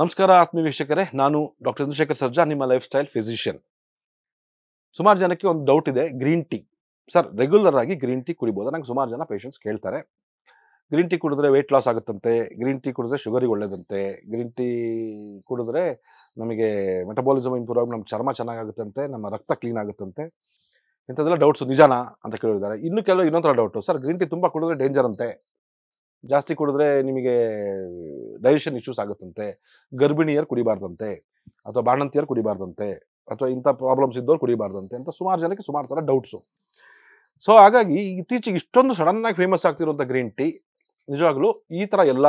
ನಮಸ್ಕಾರ ಆತ್ಮೀಯ ವೀಕ್ಷಕರೇ ನಾನು ಡಾಕ್ಟರ್ ಚಂದ್ರಶೇಖರ್ ಸರ್ಜಾ ನಿಮ್ಮ ಲೈಫ್ ಸ್ಟೈಲ್ ಫಿಸಿಷಿಯನ್ ಸುಮಾರು ಜನಕ್ಕೆ ಒಂದು ಡೌಟ್ ಇದೆ ಗ್ರೀನ್ ಟೀ ಸರ್ ರೆಗ್ಯುಲರ್ ಆಗಿ ಗ್ರೀನ್ ಟೀ ಕುಡಿಬಹುದು ನಂಗೆ ಸುಮಾರು ಜನ ಪೇಷಂಟ್ಸ್ ಕೇಳ್ತಾರೆ ಗ್ರೀನ್ ಟೀ ಕುಡಿದ್ರೆ ವೆಯ್ಟ್ ಲಾಸ್ ಆಗುತ್ತಂತೆ ಗ್ರೀನ್ ಟೀ ಕುಡಿದ್ರೆ ಶುಗರಿಗೆ ಒಳ್ಳೇದಂತೆ ಗ್ರೀನ್ ಟೀ ಕುಡಿದ್ರೆ ನಮಗೆ ಮೆಟಬಾಲಿಸಮ್ ಇಂಪ್ರೂವ್ ಆಗಿ ನಮ್ಮ ಚರ್ಮ ಚೆನ್ನಾಗಾಗುತ್ತಂತೆ ನಮ್ಮ ರಕ್ತ ಕ್ಲೀನ್ ಆಗುತ್ತಂತೆ ಇಂಥದ್ದೆಲ್ಲ ಡೌಟ್ಸ್ ನಿಜಾನ ಅಂತ ಕೇಳಿದ್ದಾರೆ ಇನ್ನು ಕೆಲವು ಇನ್ನೊಂದರ ಡೌಟು ಸರ್ ಗ್ರೀನ್ ಟೀ ತುಂಬ ಕುಡಿದ್ರೆ ಡೇಂಜರ್ ಅಂತೆ ಜಾಸ್ತಿ ಕುಡಿದ್ರೆ ನಿಮಗೆ ಡೈಜೆಷನ್ ಇಶ್ಯೂಸ್ ಆಗುತ್ತಂತೆ ಗರ್ಭಿಣಿಯರು ಕುಡಿಬಾರ್ದಂತೆ ಅಥವಾ ಬಾಣಂತಿಯರು ಕುಡಿಬಾರ್ದಂತೆ ಅಥವಾ ಇಂಥ ಪ್ರಾಬ್ಲಮ್ಸ್ ಇದ್ದವ್ರು ಕುಡಿಬಾರ್ದಂತೆ ಅಂತ ಸುಮಾರು ಜನಕ್ಕೆ ಸುಮಾರು ಥರ ಡೌಟ್ಸು ಸೊ ಹಾಗಾಗಿ ಇತ್ತೀಚೆಗೆ ಇಷ್ಟೊಂದು ಸಡನ್ನಾಗಿ ಫೇಮಸ್ ಆಗ್ತಿರುವಂಥ ಗ್ರೀನ್ ಟೀ ನಿಜವಾಗ್ಲೂ ಈ ಥರ ಎಲ್ಲ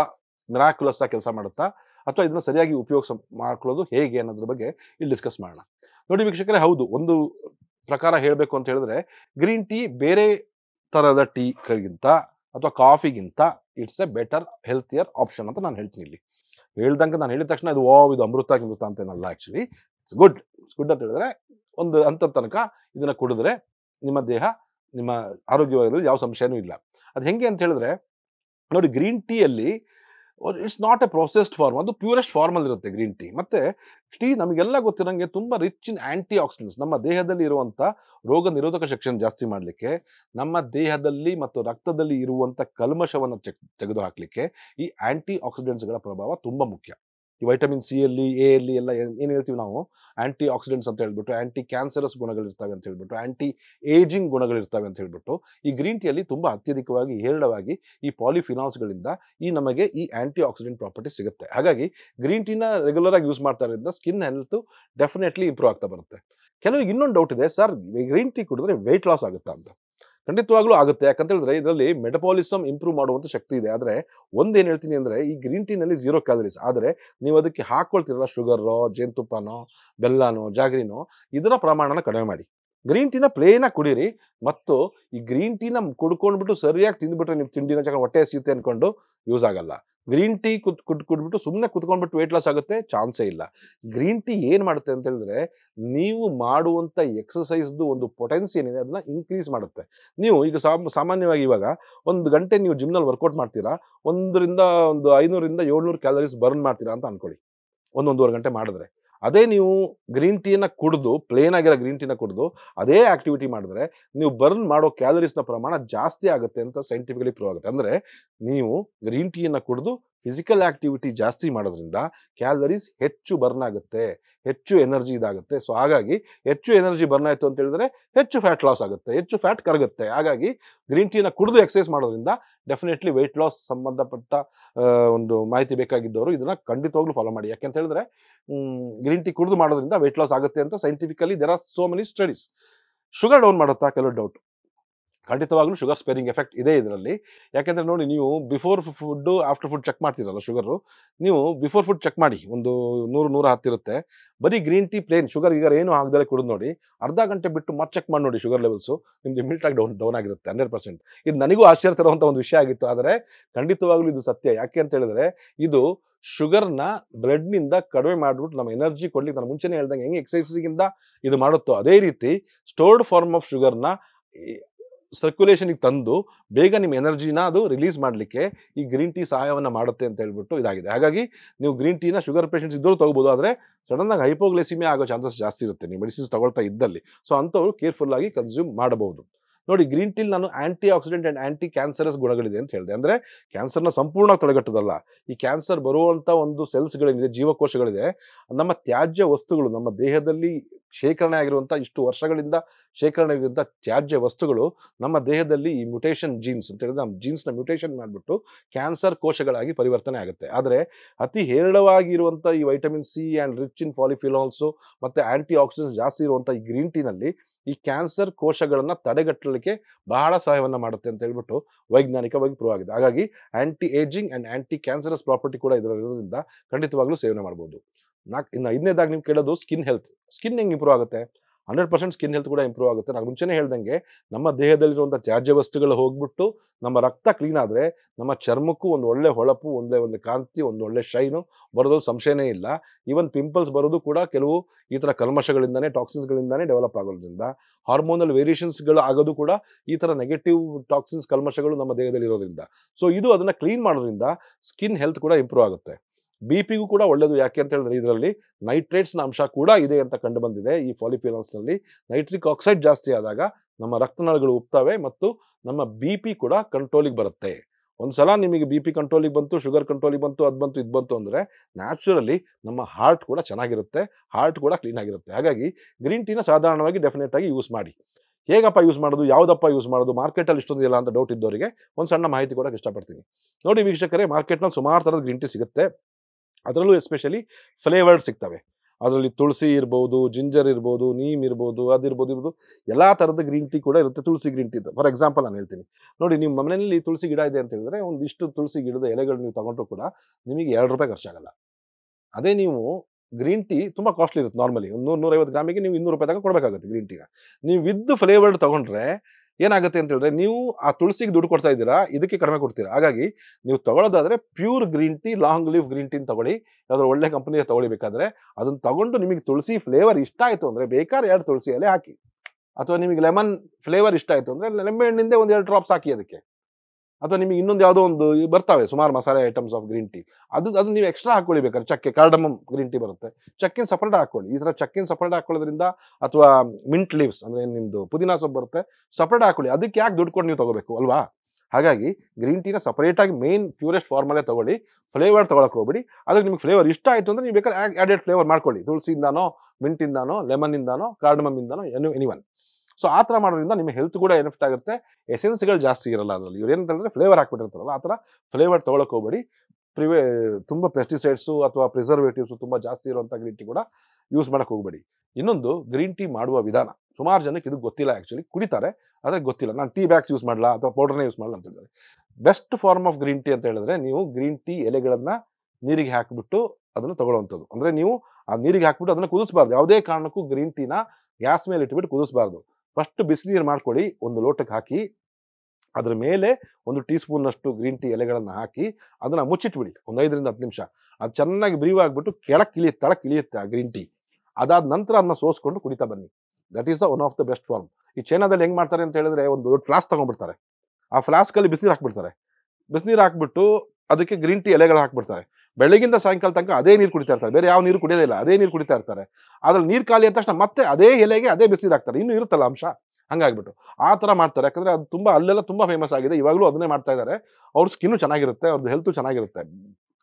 ಮಿರಾಕ್ಯುಲಸ್ ಕೆಲಸ ಮಾಡುತ್ತಾ ಅಥವಾ ಇದನ್ನು ಸರಿಯಾಗಿ ಉಪಯೋಗ ಮಾಡ್ಕೊಳ್ಳೋದು ಹೇಗೆ ಅನ್ನೋದ್ರ ಬಗ್ಗೆ ಇಲ್ಲಿ ಡಿಸ್ಕಸ್ ಮಾಡೋಣ ನೋಡಿ ವೀಕ್ಷಕರೇ ಹೌದು ಒಂದು ಪ್ರಕಾರ ಹೇಳಬೇಕು ಅಂತ ಹೇಳಿದ್ರೆ ಗ್ರೀನ್ ಟೀ ಬೇರೆ ಥರದ ಟೀಗಿಂತ ಅಥವಾ ಕಾಫಿಗಿಂತ it's a better healthier option ಅಂತ ನಾನು ಹೇಳ್ತೀನಿ ಇಲ್ಲಿ ಹೇಳ್ದಂಗೆ ನಾನು ಹೇಳಿದ ತಕ್ಷಣ ಇದು ಓ ಇದು ಅಮೃತ ಅಮೃತ ಅಂತೇನಲ್ಲ actually it's good it's good ಅಂತ ಹೇಳಿದ್ರೆ ಒಂದು ಅಂತ ತನಕ ಇದನ್ನು ಕುಡಿದ್ರೆ ನಿಮ್ಮ ದೇಹ ನಿಮ್ಮ ಆರೋಗ್ಯವಾಗಿರೋದು ಯಾವ ಸಮಸ್ಯೆನೂ ಇಲ್ಲ ಅದು ಹೆಂಗೆ ಅಂತ ಹೇಳಿದ್ರೆ ನೋಡಿ ಗ್ರೀನ್ ಟೀಯಲ್ಲಿ it's not a processed form ಅದು ಪ್ಯೂರೆಸ್ಟ್ ಫಾರ್ಮಲ್ಲಿ ಇರುತ್ತೆ ಗ್ರೀನ್ ಟೀ ಮತ್ತೆ ಟೀ ನಮಗೆಲ್ಲ ಗೊತ್ತಿರೋಂಗೆ ತುಂಬ ರಿಚ್ ಇನ್ ಆ್ಯಂಟಿ ಆಕ್ಸಿಡೆಂಟ್ಸ್ ನಮ್ಮ ದೇಹದಲ್ಲಿ ಇರುವಂಥ ರೋಗ ನಿರೋಧಕ ಶಕ್ತಿಯನ್ನು ಜಾಸ್ತಿ ಮಾಡಲಿಕ್ಕೆ ನಮ್ಮ ದೇಹದಲ್ಲಿ ಮತ್ತು ರಕ್ತದಲ್ಲಿ ಇರುವಂಥ ಕಲ್ಮಶವನ್ನು ತೆಗೆದು ಹಾಕಲಿಕ್ಕೆ ಈ ಆ್ಯಂಟಿ ಆಕ್ಸಿಡೆಂಟ್ಸ್ಗಳ ಪ್ರಭಾವ ತುಂಬ ಮುಖ್ಯ ಈ ವೈಟಮಿನ್ ಸಿ ಅಲ್ಲಿ ಎ ಅಲ್ಲಿ ಎಲ್ಲ ಏನು ಹೇಳ್ತೀವಿ ನಾವು ಆ್ಯಂಟಿ ಆಕ್ಸಿಡೆಂಟ್ಸ್ ಅಂತ ಹೇಳ್ಬಿಟ್ಟು ಆ್ಯಂಟಿ ಕ್ಯಾನ್ಸರಸ್ ಗುಣಗಳಿರ್ತವೆ ಅಂತ ಹೇಳ್ಬಿಟ್ಟು ಆಂಟಿ ಏಜಿಂಗ್ ಗುಣಗಳಿರ್ತವೆ ಅಂತ ಹೇಳ್ಬಿಟ್ಟು ಈ ಗ್ರೀನ್ ಟೀ ಅಲ್ಲಿ ತುಂಬ ಅತ್ಯಧಿಕವಾಗಿ ಹೇರಳವಾಗಿ ಈ ಪಾಲಿಫಿನಾಲ್ಸ್ಗಳಿಂದ ಈ ನಮಗೆ ಈ ಆ್ಯಂಟಿ ಆಕ್ಸಿಡೆಂಟ್ ಪ್ರಾಪರ್ಟಿ ಸಿಗುತ್ತೆ ಹಾಗಾಗಿ ಗ್ರೀನ್ ಟೀನ ರೆಗ್ಯುಲರ್ ಆಗಿ ಯೂಸ್ ಮಾಡ್ತಾ ಇರೋದ್ರಿಂದ ಸ್ಕಿನ್ ಹೆಲ್ತ್ ಡೆಫಿನೆಟ್ಲಿ ಇಂಪ್ರೂವ್ ಆಗ್ತಾ ಬರುತ್ತೆ ಕೆಲವರಿಗೆ ಇನ್ನೊಂದು ಡೌಟ್ ಇದೆ ಸರ್ ಗ್ರೀನ್ ಟೀ ಕುಡಿದ್ರೆ ವೆಯ್ಟ್ ಲಾಸ್ ಆಗುತ್ತಾ ಅಂತ ಖಂಡಿತವಾಗ್ಲೂ ಆಗುತ್ತೆ ಯಾಕಂತ ಹೇಳಿದ್ರೆ ಇದರಲ್ಲಿ ಮೆಟಬಾಲಿಸಮ್ ಇಂಪ್ರೂವ್ ಮಾಡುವಂಥ ಶಕ್ತಿ ಇದೆ ಆದರೆ ಒಂದೇನು ಹೇಳ್ತೀನಿ ಅಂದರೆ ಈ ಗ್ರೀನ್ ಟೀನಲ್ಲಿ ಝೀರೋ ಕ್ಯಾಲರೀಸ್ ಆದರೆ ನೀವು ಅದಕ್ಕೆ ಹಾಕ್ಕೊಳ್ತಿರಲ್ಲ ಶುಗರೋ ಜೇನುತುಪ್ಪನೋ ಬೆಲ್ಲನೋ ಜಾಗರಿನೋ ಇದರ ಪ್ರಮಾಣನ ಕಡಿಮೆ ಮಾಡಿ ಗ್ರೀನ್ ಟೀನ ಪ್ಲೇನ ಕುಡೀರಿ ಮತ್ತು ಈ ಗ್ರೀನ್ ಟೀನ ಕುಡ್ಕೊಂಡ್ಬಿಟ್ಟು ಸರಿಯಾಗಿ ತಿಂದ್ಬಿಟ್ರೆ ನಿಮ್ಮ ತಿಂಡಿನ ಚೆನ್ನಾಗಿ ಹೊಟ್ಟೆ ಸಿಗುತ್ತೆ ಅಂದ್ಕೊಂಡು ಯೂಸ್ ಆಗಲ್ಲ ಗ್ರೀನ್ ಟೀ ಕುತ್ ಕುಟ್ ಕುಟ್ಬಿಟ್ಟು ಸುಮ್ಮನೆ ಕುತ್ಕೊಂಡ್ಬಿಟ್ಟು ವೇಟ್ ಲಾಸ್ ಆಗುತ್ತೆ ಚಾನ್ಸೇ ಇಲ್ಲ ಗ್ರೀನ್ ಟೀ ಏನು ಮಾಡುತ್ತೆ ಅಂತ ಹೇಳಿದ್ರೆ ನೀವು ಮಾಡುವಂಥ ಎಕ್ಸಸೈಸ್ದು ಒಂದು ಪೊಟೆನ್ಸಿ ಏನಿದೆ ಅದನ್ನ ಇನ್ಕ್ರೀಸ್ ಮಾಡುತ್ತೆ ನೀವು ಈಗ ಸಾಮಾನ್ಯವಾಗಿ ಇವಾಗ ಒಂದು ಗಂಟೆ ನೀವು ಜಿಮ್ನಲ್ಲಿ ವರ್ಕೌಟ್ ಮಾಡ್ತೀರಾ ಒಂದರಿಂದ ಒಂದು ಐನೂರಿಂದ ಏಳ್ನೂರು ಕ್ಯಾಲರೀಸ್ ಬರ್ನ್ ಮಾಡ್ತೀರಾ ಅಂತ ಅನ್ಕೊಳ್ಳಿ ಒಂದೊಂದೂವರೆ ಗಂಟೆ ಮಾಡಿದ್ರೆ ಅದೇ ನೀವು ಗ್ರೀನ್ ಟೀನ ಕುಡಿದು ಪ್ಲೇನ್ ಆಗಿರೋ ಗ್ರೀನ್ ಟೀನ ಕುಡಿದು ಅದೇ ಆಕ್ಟಿವಿಟಿ ಮಾಡಿದ್ರೆ ನೀವು ಬರ್ನ್ ಮಾಡೋ ಕ್ಯಾಲರೀಸ್ನ ಪ್ರಮಾಣ ಜಾಸ್ತಿ ಆಗುತ್ತೆ ಅಂತ ಸೈಂಟಿಫಿಕಲಿ ಪ್ರೂವ್ ಆಗುತ್ತೆ ಅಂದರೆ ನೀವು ಗ್ರೀನ್ ಟೀಯನ್ನು ಕುಡಿದು ಫಿಸಿಕಲ್ ಆಕ್ಟಿವಿಟಿ ಜಾಸ್ತಿ ಮಾಡೋದ್ರಿಂದ ಕ್ಯಾಲರೀಸ್ ಹೆಚ್ಚು ಬರ್ನ್ ಆಗುತ್ತೆ ಹೆಚ್ಚು ಎನರ್ಜಿ ಇದಾಗುತ್ತೆ ಸೊ ಹಾಗಾಗಿ ಹೆಚ್ಚು ಎನರ್ಜಿ ಬರ್ನ್ ಆಯಿತು ಅಂತ ಹೇಳಿದ್ರೆ ಹೆಚ್ಚು ಫ್ಯಾಟ್ ಲಾಸ್ ಆಗುತ್ತೆ ಹೆಚ್ಚು ಫ್ಯಾಟ್ ಕರಗುತ್ತೆ ಹಾಗಾಗಿ ಗ್ರೀನ್ ಟೀನ ಕುಡಿದು ಎಕ್ಸಸೈಸ್ ಮಾಡೋದ್ರಿಂದ ಡೆಫಿನೆಟ್ಲಿ ವೆಯ್ಟ್ ಲಾಸ್ ಸಂಬಂಧಪಟ್ಟ ಒಂದು ಮಾಹಿತಿ ಬೇಕಾಗಿದ್ದವರು ಇದನ್ನು ಖಂಡಿತವಾಗ್ಲೂ ಫಾಲೋ ಮಾಡಿ ಯಾಕೆಂತ ಹೇಳಿದ್ರೆ ಗ್ರೀನ್ ಟೀ ಕುಡಿದು ಮಾಡೋದ್ರಿಂದ ವೆಯ್ಟ್ ಲಾಸ್ ಆಗುತ್ತೆ ಅಂತ scientifically there are so many studies sugar down ಮಾಡುತ್ತಾ ಕೆಲವು ಡೌಟ್ ಖಂಡಿತವಾಗ್ಲೂ ಶುಗರ್ ಸ್ಪೇರಿಂಗ್ ಎಫೆಕ್ಟ್ ಇದೆ ಇದರಲ್ಲಿ ಯಾಕೆಂದ್ರೆ ನೋಡಿ ನೀವು before food after food check ಮಾಡ್ತೀರಲ್ಲ ಶುಗರು ನೀವು ಬಿಫೋರ್ ಫುಡ್ ಚೆಕ್ ಮಾಡಿ ಒಂದು ನೂರು ನೂರ ಹತ್ತಿರುತ್ತೆ ಬರೀ ಗ್ರೀನ್ ಟೀ ಪ್ಲೇನ್ ಶುಗರ್ ಈಗ ಏನು ಆಗದೇ ಕುಡಿದು ನೋಡಿ ಅರ್ಧ ಗಂಟೆ ಬಿಟ್ಟು ಮತ್ತೆ ಚೆಕ್ ಮಾಡಿ ನೋಡಿ ಶುಗರ್ ಲೆವೆಲ್ಸು ನಿಮ್ದು ಆಗಿ ಡೌನ್ ಡೌನ್ ಆಗಿರುತ್ತೆ ಹಂಡ್ರೆಡ್ ಪರ್ಸೆಂಟ್ ಇದು ನನಗೂ ಆಶ್ಚರ್ಯ ತರುವಂಥ ಒಂದು ವಿಷಯ ಆಗಿತ್ತು ಆದರೆ ಖಂಡಿತವಾಗ್ಲೂ ಇದು ಸತ್ಯ ಯಾಕೆ ಅಂತ ಹೇಳಿದ್ರೆ ಇದು ಶುಗರ್ನ ಬ್ಲಡ್ನಿಂದ ಕಡಿಮೆ ಮಾಡಿಬಿಟ್ಟು ನಮ್ಮ ಎನರ್ಜಿ ಕೊಡ್ಲಿಕ್ಕೆ ನಾನು ಮುಂಚೆನೇ ಹೇಳ್ದಂಗೆ ಹೆಂಗೆ ಎಕ್ಸಸೈಸಿಗಿಂದ ಇದು ಮಾಡುತ್ತೋ ಅದೇ ರೀತಿ ಸ್ಟೋರ್ಡ್ ಫಾರ್ಮ್ ಆಫ್ ಶುಗರ್ನ ಸರ್ಕ್ಯುಲೇಷನ್ಗೆ ತಂದು ಬೇಗ ನಿಮ್ಮ ಎನರ್ಜಿನ ಅದು ರಿಲೀಸ್ ಮಾಡಲಿಕ್ಕೆ ಈ ಗ್ರೀನ್ ಟೀ ಸಹಾಯವನ್ನು ಮಾಡುತ್ತೆ ಅಂತ ಹೇಳ್ಬಿಟ್ಟು ಇದಾಗಿದೆ ಹಾಗಾಗಿ ನೀವು ಗ್ರೀನ್ ಟೀನ ಶುಗರ್ ಪೇಷಂಟ್ಸ್ ಇದ್ದರೂ ತೊಗೋಬೋದು ಆದರೆ ಸಡನ್ನಾಗಿ ಹೈಪೋಗ್ಲಿಸಿಮಿಯಾ ಆಗೋ ಚಾನ್ಸಸ್ ಜಾಸ್ತಿ ಇರುತ್ತೆ ನೀವು ಮೆಡಿಸಿನ್ಸ್ ತಗೊಳ್ತಾ ಇದ್ದಲ್ಲಿ ಸೊ ಅಂಥವ್ರು ಕೇರ್ಫುಲ್ಲಾಗಿ ಕನ್ಸ್ಯೂಮ್ ಮಾಡಬಹುದು ನೋಡಿ ಗ್ರೀನ್ ಟೀಲ್ ನಾನು anti oxidant and anti cancerous ಗುಣಗಳಿದೆ ಅಂತ ಹೇಳಿದೆ ಅಂದರೆ ಕ್ಯಾನ್ಸರ್ನ ಸಂಪೂರ್ಣ ತಡೆಗಟ್ಟದಲ್ಲ ಈ ಕ್ಯಾನ್ಸರ್ ಬರುವಂಥ ಒಂದು ಸೆಲ್ಸ್ಗಳೇನಿದೆ ಜೀವಕೋಶಗಳಿದೆ ನಮ್ಮ ತ್ಯಾಜ್ಯ ವಸ್ತುಗಳು ನಮ್ಮ ದೇಹದಲ್ಲಿ ಶೇಖರಣೆ ಆಗಿರುವಂಥ ಇಷ್ಟು ವರ್ಷಗಳಿಂದ ಶೇಖರಣೆ ಆಗಿರುವಂಥ ತ್ಯಾಜ್ಯ ವಸ್ತುಗಳು ನಮ್ಮ ದೇಹದಲ್ಲಿ ಈ ಮ್ಯುಟೇಷನ್ ಜೀನ್ಸ್ ಅಂತ ಹೇಳಿದ್ರೆ ನಮ್ಮ ಜೀನ್ಸ್ನ ಮ್ಯುಟೇಷನ್ ಮಾಡಿಬಿಟ್ಟು ಕ್ಯಾನ್ಸರ್ ಕೋಶಗಳಾಗಿ ಪರಿವರ್ತನೆ ಆಗುತ್ತೆ ಆದರೆ ಅತಿ ಹೇರಳವಾಗಿರುವಂಥ ಈ vitamin C and rich in polyphenols ಮತ್ತು ಆ್ಯಂಟಿ ಆಕ್ಸಿಡೆಂಟ್ಸ್ ಜಾಸ್ತಿ ಇರುವಂಥ ಈ ಗ್ರೀನ್ ಟೀನಲ್ಲಿ ಈ ಕ್ಯಾನ್ಸರ್ ಕೋಶಗಳನ್ನು ತಡೆಗಟ್ಟಲಿಕ್ಕೆ ಬಹಳ ಸಹಾಯವನ್ನು ಮಾಡುತ್ತೆ ಅಂತ ಹೇಳ್ಬಿಟ್ಟು ವೈಜ್ಞಾನಿಕವಾಗಿ ಪ್ರೂವ್ ಆಗಿದೆ ಹಾಗಾಗಿ anti ageing and anti cancerous property ಕೂಡ ಇದರಲ್ಲಿರೋದ್ರಿಂದ ಖಂಡಿತವಾಗ್ಲೂ ಸೇವನೆ ಮಾಡ್ಬೋದು ನಾಲ್ಕು ಇನ್ನು ಐದನೇದಾಗಿ ನೀವು ಕೇಳೋದು ಸ್ಕಿನ್ ಹೆಲ್ತ್ ಸ್ಕಿನ್ ಹೆಂಗೆ ಇಂಪ್ರೂವ್ ಆಗುತ್ತೆ ಹಂಡ್ರೆಡ್ ಪರ್ಸೆಂಟ್ ಸ್ಕಿನ್ ಹೆಲ್ತ್ ಕೂಡ ಇಂಪ್ರೂವ್ ಆಗುತ್ತೆ ನಾನು ಮುಂಚೆನೇ ಹೇಳ್ದಂಗೆ ನಮ್ಮ ದೇಹದಲ್ಲಿರುವಂಥ ತ್ಯಾಜ್ಯ ವಸ್ತುಗಳು ಹೋಗ್ಬಿಟ್ಟು ನಮ್ಮ ರಕ್ತ ಕ್ಲೀನ್ ಆದರೆ ನಮ್ಮ ಚರ್ಮಕ್ಕೂ ಒಂದು ಒಳ್ಳೆ ಹೊಳಪು ಒಂದೇ ಒಂದು ಕಾಂತಿ ಒಂದು ಒಳ್ಳೆ ಶೈನು ಬರೋದು ಸಂಶಯನೇ ಇಲ್ಲ ಈವನ್ ಪಿಂಪಲ್ಸ್ ಬರೋದು ಕೂಡ ಕೆಲವು ಈ ಥರ ಕಲ್ಮಶಗಳಿಂದನೇ ಟಾಕ್ಸಿನ್ಸ್ಗಳಿಂದನೇ ಡೆವಲಪ್ ಆಗೋದ್ರಿಂದ ಹಾರ್ಮೋನಲ್ ವೇರಿಯೇಷನ್ಸ್ಗಳು ಆಗೋದು ಕೂಡ ಈ ಥರ ನೆಗೆಟಿವ್ ಟಾಕ್ಸಿನ್ಸ್ ಕಲ್ಮಶಗಳು ನಮ್ಮ ದೇಹದಲ್ಲಿ ಇರೋದ್ರಿಂದ ಸೊ ಇದು ಅದನ್ನು ಕ್ಲೀನ್ ಮಾಡೋದ್ರಿಂದ ಸ್ಕಿನ್ ಹೆಲ್ತ್ ಕೂಡ ಇಂಪ್ರೂವ್ ಆಗುತ್ತೆ ಬಿ ಪಿಗೂ ಕೂಡ ಒಳ್ಳೆಯದು ಯಾಕೆ ಅಂತ ಹೇಳಿದ್ರೆ ಇದರಲ್ಲಿ ನೈಟ್ರೇಟ್ಸ್ನ ಅಂಶ ಕೂಡ ಇದೆ ಅಂತ ಕಂಡು ಬಂದಿದೆ ಈ ಫಾಲಿಫಿನಲ್ಸ್ನಲ್ಲಿ ನೈಟ್ರಿಕ್ ಆಕ್ಸೈಡ್ ಜಾಸ್ತಿ ಆದಾಗ ನಮ್ಮ ರಕ್ತನಾಳಗಳು ಉಪ್ತವೆ ಮತ್ತು ನಮ್ಮ ಬಿ ಪಿ ಕೂಡ ಕಂಟ್ರೋಲಿಗೆ ಬರುತ್ತೆ ಸಲ ನಿಮಗೆ ಬಿ ಪಿ ಕಂಟ್ರೋಲಿಗೆ ಬಂತು ಶುಗರ್ ಕಂಟ್ರೋಲಿಗೆ ಬಂತು ಅದು ಬಂತು ಇದು ಬಂತು ಅಂದರೆ ನ್ಯಾಚುರಲಿ ನಮ್ಮ ಹಾರ್ಟ್ ಕೂಡ ಚೆನ್ನಾಗಿರುತ್ತೆ ಹಾರ್ಟ್ ಕೂಡ ಕ್ಲೀನ್ ಆಗಿರುತ್ತೆ ಹಾಗಾಗಿ ಗ್ರೀನ್ ಟೀನ ಸಾಧಾರಣವಾಗಿ ಡೆಫಿನೆಟ್ ಆಗಿ ಯೂಸ್ ಮಾಡಿ ಹೇಗಪ್ಪ ಯೂಸ್ ಮಾಡೋದು ಯಾವುದಪ್ಪ ಯೂಸ್ ಮಾಡೋದು ಮಾರ್ಕೆಟಲ್ಲಿ ಇಷ್ಟೊಂದು ಇಲ್ಲ ಅಂತ ಡೌಟ್ ಇದ್ದವರಿಗೆ ಒಂದು ಸಣ್ಣ ಮಾಹಿತಿ ಕೊಡೋಕೆ ಇಷ್ಟಪಡ್ತೀನಿ ನೋಡಿ ವೀಕ್ಷಕರೇ ಮಾರ್ಕೆಟ್ನಲ್ಲಿ ಸುಮಾರು ಥರದ ಗ್ರೀನ್ ಟೀ ಸಿಗುತ್ತೆ ಅದರಲ್ಲೂ ಎಸ್ಪೆಷಲಿ ಫ್ಲೇವರ್ಡ್ ಸಿಗ್ತವೆ ಅದರಲ್ಲಿ ತುಳಸಿ ಇರ್ಬೋದು ಜಿಂಜರ್ ಇರ್ಬೋದು ನೀಮ್ ಇರ್ಬೋದು ಅದಿರ್ಬೋದು ಇರ್ಬೋದು ಎಲ್ಲ ಥರದ ಗ್ರೀನ್ ಟೀ ಕೂಡ ಇರುತ್ತೆ ತುಳಸಿ ಗ್ರೀನ್ ಟೀ ಫಾರ್ ಎಕ್ಸಾಂಪಲ್ ನಾನು ಹೇಳ್ತೀನಿ ನೋಡಿ ನಿಮ್ಮ ಮನೆಯಲ್ಲಿ ತುಳಸಿ ಗಿಡ ಇದೆ ಅಂತ ಹೇಳಿದ್ರೆ ಒಂದಿಷ್ಟು ತುಳಸಿ ಗಿಡದ ಎಲೆಗಳು ನೀವು ತೊಗೊಂಡ್ರು ಕೂಡ ನಿಮಗೆ ಎರಡು ರೂಪಾಯಿ ಖರ್ಚಾಗಲ್ಲ ಅದೇ ನೀವು ಗ್ರೀನ್ ಟೀ ತುಂಬ ಕಾಸ್ಟ್ಲಿ ಇರುತ್ತೆ ನಾರ್ಮಲಿ ಒಂದು ನೂರು ನೂರೈವತ್ತು ಗ್ರಾಮಿಗೆ ನೀವು ಇನ್ನೂರು ರೂಪಾಯಿ ತಗೊಂಡು ಕೊಡಬೇಕಾಗುತ್ತೆ ಗ್ರೀನ್ ಟೀನ ನೀವು ವಿದ್ ಫ್ಲೇವರ್ಡ್ ತೊಗೊಂಡ್ರೆ ಏನಾಗುತ್ತೆ ಅಂತ ಹೇಳಿದ್ರೆ ನೀವು ಆ ತುಳಸಿಗೆ ದುಡ್ಡು ಕೊಡ್ತಾ ಇದ್ದೀರಾ ಇದಕ್ಕೆ ಕಡಿಮೆ ಕೊಡ್ತೀರಾ ಹಾಗಾಗಿ ನೀವು ತಗೊಳ್ಳೋದಾದ್ರೆ pure green tea long leaf green ಟೀನ್ ತಗೊಳ್ಳಿ ಯಾವ್ದಾದ್ರು ಒಳ್ಳೆ ಕಂಪನಿಯ ತಗೊಳ್ಳಿಬೇಕಾದ್ರೆ ಅದನ್ನ ತಗೊಂಡು ನಿಮಗೆ ತುಳಸಿ ಫ್ಲೇವರ್ ಇಷ್ಟ ಆಯಿತು ಅಂದರೆ ಬೇಕಾದ್ರೆ ಎರಡು ತುಳಸಿ ಎಲೆ ಹಾಕಿ ಅಥವಾ ನಿಮಗೆ ಲೆಮನ್ ಫ್ಲೇವರ್ ಇಷ್ಟ ಆಯಿತು ಅಂದರೆ ಲೆಮೆ ಹಣ್ಣಿಂದ ಒಂದು ಎರಡು ಡ್ರಾಪ್ಸ್ ಹಾಕಿ ಅದಕ್ಕೆ ಅಥವಾ ನಿಮಗೆ ಇನ್ನೊಂದು ಯಾವುದೋ ಒಂದು ಬರ್ತವೆ ಸುಮಾರು ಮಸಾಲೆ ಐಟಮ್ಸ್ ಆಫ್ ಗ್ರೀನ್ ಟೀ ಅದು ಅದು ನೀವು ಎಕ್ಸ್ಟ್ರಾ ಹಾಕೊಳ್ಳಿ ಬೇಕಾದ್ರೆ ಚಕ್ಕೆ ಕಾರ್ಡಮಮ್ ಗ್ರೀನ್ ಟೀ ಬರುತ್ತೆ ಚಕ್ಕಿನ ಸಪರೇಟ್ ಹಾಕೊಳ್ಳಿ ಈ ಥರ ಚಕ್ಕಿನ ಸಪ್ರೇಟ್ ಹಾಕೊಳ್ಳೋದ್ರಿಂದ ಅಥವಾ ಮಿಂಟ್ ಲೀವ್ಸ್ ಅಂದರೆ ನಿಮ್ಮದು ಪುದೀನಾ ಸೊಪ್ಪು ಬರುತ್ತೆ ಸಪ್ರೇಟ್ ಹಾಕೊಳ್ಳಿ ಅದಕ್ಕೆ ಯಾಕೆ ದುಡ್ಡು ಕೊಟ್ಟು ನೀವು ತೊಗೋಬೇಕು ಅಲ್ವಾ ಹಾಗಾಗಿ ಗ್ರೀನ್ ಟೀನ ಸಪ್ರೇಟಾಗಿ ಮೇನ್ ಪ್ಯೂರೆಸ್ಟ್ ಫಾರ್ಮಲ್ಲೇ ತೊಗೊಳ್ಳಿ ಫ್ಲೇವರ್ ತೊಗೊಳಕ್ಕೆ ಹೋಗ್ಬಿಡಿ ಅದಕ್ಕೆ ನಿಮಗೆ ಫ್ಲೇವರ್ ಇಷ್ಟ ಆಯಿತು ಅಂದರೆ ನೀವು ಬೇಕಾದ್ರೆ ಆ್ಯಡೆಡ್ ಫ್ಲೇವರ್ ಮಾಡ್ಕೊಳ್ಳಿ ತುಳಸಿಯಿಂದನೋ ಮಿಂಟಿಂದನೋ ಲೆಮನಿಂದಾನೋ ಕಾರ್ಡಮಮ್ಮಿಂದನೋ ಎನಿ ಎನಿ ಒನ್ ಸೊ ಆ ಥರ ಮಾಡೋದ್ರಿಂದ ನಿಮ್ಮ ಹೆಲ್ತ್ ಕೂಡ ಎನಿಫಿಟ್ ಆಗುತ್ತೆ ಎಸೆನ್ಸ್ಗಳು ಜಾಸ್ತಿ ಇರಲ್ಲ ಅದರಲ್ಲಿ ಇವ್ರು ಏನಂತಂದರೆ ಫ್ಲೇವರ್ ಹಾಕ್ಬಿಟ್ಟಿರ್ತಾರಲ್ಲ ಆ ಥರ ಫ್ಲೇವರ್ ತೊಗೊಳಕ್ಕೆ ಹೋಗಬೇಡಿ ಪ್ರಿವೇ ತುಂಬ ಪೆಸ್ಟಿಸೈಡ್ಸು ಅಥವಾ ಪ್ರಿಸರ್ವೇಟಿವ್ಸು ತುಂಬ ಜಾಸ್ತಿ ಇರುವಂಥ ಗ್ರೀನ್ ಟೀ ಕೂಡ ಯೂಸ್ ಮಾಡೋಕ್ಕೆ ಹೋಗಬೇಡಿ ಇನ್ನೊಂದು ಗ್ರೀನ್ ಟೀ ಮಾಡುವ ವಿಧಾನ ಸುಮಾರು ಜನಕ್ಕೆ ಇದು ಗೊತ್ತಿಲ್ಲ ಆ್ಯಕ್ಚುಲಿ ಕುಡಿತಾರೆ ಆದರೆ ಗೊತ್ತಿಲ್ಲ ನಾನು ಟೀ ಬ್ಯಾಗ್ಸ್ ಯೂಸ್ ಮಾಡಲ್ಲ ಅಥವಾ ಪೌಡರ್ನೇ ಯೂಸ್ ಮಾಡಲ್ಲ ಅಂತ ಹೇಳ್ತಾರೆ best form of green tea ಅಂತ ಹೇಳಿದ್ರೆ ನೀವು ಗ್ರೀನ್ ಟೀ ಎಲೆಗಳನ್ನು ನೀರಿಗೆ ಹಾಕಿಬಿಟ್ಟು ಅದನ್ನು ತೊಗೊಳ್ಳುವಂಥದ್ದು ಅಂದರೆ ನೀವು ಆ ನೀರಿಗೆ ಹಾಕಿಬಿಟ್ಟು ಅದನ್ನು ಕುದಿಸ್ಬಾರ್ದು ಯಾವುದೇ ಕಾರಣಕ್ಕೂ ಗ್ರೀನ್ ಟೀನ ಗ್ಯಾಸ್ ಮೇಲೆ ಇಟ್ಬಿಟ್ಟು ಕುದಿಸ್ಬಾರ್ದು ಫಸ್ಟ್ ಬಿಸಿನೀರು ಮಾಡ್ಕೊಳ್ಳಿ ಒಂದು ಲೋಟಕ್ಕೆ ಹಾಕಿ ಅದರ ಮೇಲೆ ಒಂದು ಟೀ ಸ್ಪೂನ್ನಷ್ಟು ಗ್ರೀನ್ ಟೀ ಎಲೆಗಳನ್ನು ಹಾಕಿ ಅದನ್ನು ಮುಚ್ಚಿಟ್ಬಿಡಿ ಒಂದು ಐದರಿಂದ ಹತ್ತು ನಿಮಿಷ ಅದು ಚೆನ್ನಾಗಿ ಬ್ರೀವ್ ಆಗಿಬಿಟ್ಟು ಕೆಳಕ್ಕೆ ಇಳಿಯುತ್ತೆ ತಳಕ್ಕೆ ಇಳಿಯುತ್ತೆ ಆ ಗ್ರೀನ್ ಟೀ ಅದಾದ ನಂತರ ಅದನ್ನ ಸೋಸ್ಕೊಂಡು ಕುಡಿತಾ ಬನ್ನಿ that is the one of the best form ಈ ಚೈನಾದಲ್ಲಿ ಹೆಂಗೆ ಮಾಡ್ತಾರೆ ಅಂತ ಹೇಳಿದ್ರೆ ಒಂದು ದೊಡ್ಡ ಫ್ಲಾಸ್ ತೊಗೊಂಡ್ಬಿಡ್ತಾರೆ ಆ ಫ್ಲಾಸ್ಕಲ್ಲಿ ಬಿಸಿನೀರು ಹಾಕ್ಬಿಡ್ತಾರೆ ಬಿಸಿನೀರು ಹಾಕ್ಬಿಟ್ಟು ಅದಕ್ಕೆ ಗ್ರೀನ್ ಟೀ ಎಲೆಗಳು ಹಾಕ್ಬಿಡ್ತಾರೆ ಬೆಳಗಿಂದ ಸಾಯಂಕಾಲ ತನಕ ಅದೇ ನೀರು ಕುಡಿತಾ ಇರ್ತಾರೆ ಬೇರೆ ಯಾವ ನೀರು ಕುಡಿಯೋದಿಲ್ಲ ಅದೇ ನೀರು ಕುಡಿತಾ ಇರ್ತಾರೆ ಆದ್ರೆ ನೀರು ಖಾಲಿ ಆದ ತಕ್ಷಣ ಮತ್ತೆ ಅದೇ ಎಲೆಗೆ ಅದೇ ಬಿಸಿನೀರು ಇನ್ನೂ ಇರುತ್ತಲ್ಲ ಅಂಶ ಹಂಗಾಗ್ಬಿಟ್ಟು ಆ ಥರ ಮಾಡ್ತಾರೆ ಯಾಕಂದ್ರೆ ಅದು ತುಂಬ ಅಲ್ಲೆಲ್ಲ ತುಂಬ ಫೇಮಸ್ ಆಗಿದೆ ಇವಾಗಲೂ ಅದನ್ನೇ ಮಾಡ್ತಾ ಇದ್ದಾರೆ ಅವ್ರ ಸ್ಕಿನ್ನು ಚೆನ್ನಾಗಿರುತ್ತೆ ಅವ್ರದ್ದು ಹೆಲ್ತು ಚೆನ್ನಾಗಿರುತ್ತೆ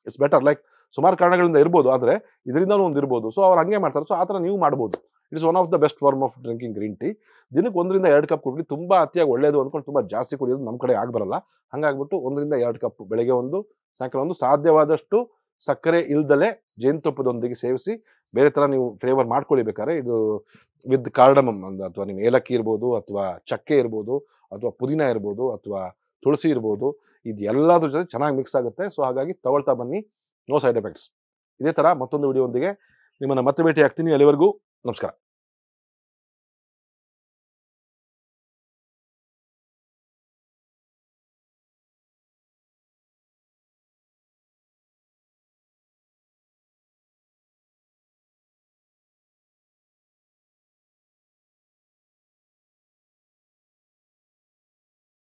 ಇಟ್ಸ್ ಬೆಟರ್ ಲೈಕ್ ಸುಮಾರು ಕಾರಣಗಳಿಂದ ಇರ್ಬೋದು ಆದರೆ ಇದರಿಂದ ಒಂದು ಇರ್ಬೋದು ಸೊ ಅವ್ರು ಹಂಗೆ ಮಾಡ್ತಾರೆ ಸೊ ಆ ಥರ ನೀವು ಮಾಡ್ಬೋದು it's one of the best form of drinking green tea ದಿನಕ್ಕೆ ಒಂದರಿಂದ ಎರಡು ಕಪ್ ಕುಡಿದು ತುಂಬ ಅತಿಯಾಗಿ ಒಳ್ಳೆಯದು ಅಂದ್ಕೊಂಡು ತುಂಬ ಜಾಸ್ತಿ ಕುಡಿಯೋದು ನಮ್ಮ ಕಡೆ ಆಗಿ ಬರಲ್ಲ ಹಾಗಾಗ್ಬಿಟ್ಟು ಒಂದರಿಂದ ಎರಡು ಕಪ್ ಬೆಳಗ್ಗೆ ಒಂದು ಸಾಯಂಕಾಲ ಒಂದು ಸಾಧ್ಯವಾದಷ್ಟು ಸಕ್ಕರೆ ಇಲ್ದಲೆ ಜೇನುತುಪ್ಪದೊಂದಿಗೆ ಸೇವಿಸಿ ಬೇರೆ ಥರ ನೀವು ಫ್ಲೇವರ್ ಮಾಡ್ಕೊಳ್ಳಿ ಇದು ವಿತ್ ಕಾರ್ಡಮಮ್ ಅಂದ ಅಥವಾ ನಿಮ್ಮ ಏಲಕ್ಕಿ ಇರ್ಬೋದು ಅಥವಾ ಚಕ್ಕೆ ಇರ್ಬೋದು ಅಥವಾ ಪುದೀನ ಇರ್ಬೋದು ಅಥವಾ ತುಳಸಿ ಇರ್ಬೋದು ಇದೆಲ್ಲದ್ರ ಜೊತೆ ಚೆನ್ನಾಗಿ ಮಿಕ್ಸ್ ಆಗುತ್ತೆ ಸೊ ಹಾಗಾಗಿ ತಗೊಳ್ತಾ ಬನ್ನಿ ನೋ ಸೈಡ್ ಎಫೆಕ್ಟ್ಸ್ ಇದೇ ಥರ ಮತ್ತೊಂದು ವಿಡಿಯೋ ಒಂದಿಗೆ ನಿಮ್ಮನ್ನು ಮತ್ತೆ ಭೇಟಿ ಆಗ್ತೀನಿ ಅಲ್ಲಿವರೆಗೂ ನಮಸ್ಕಾರ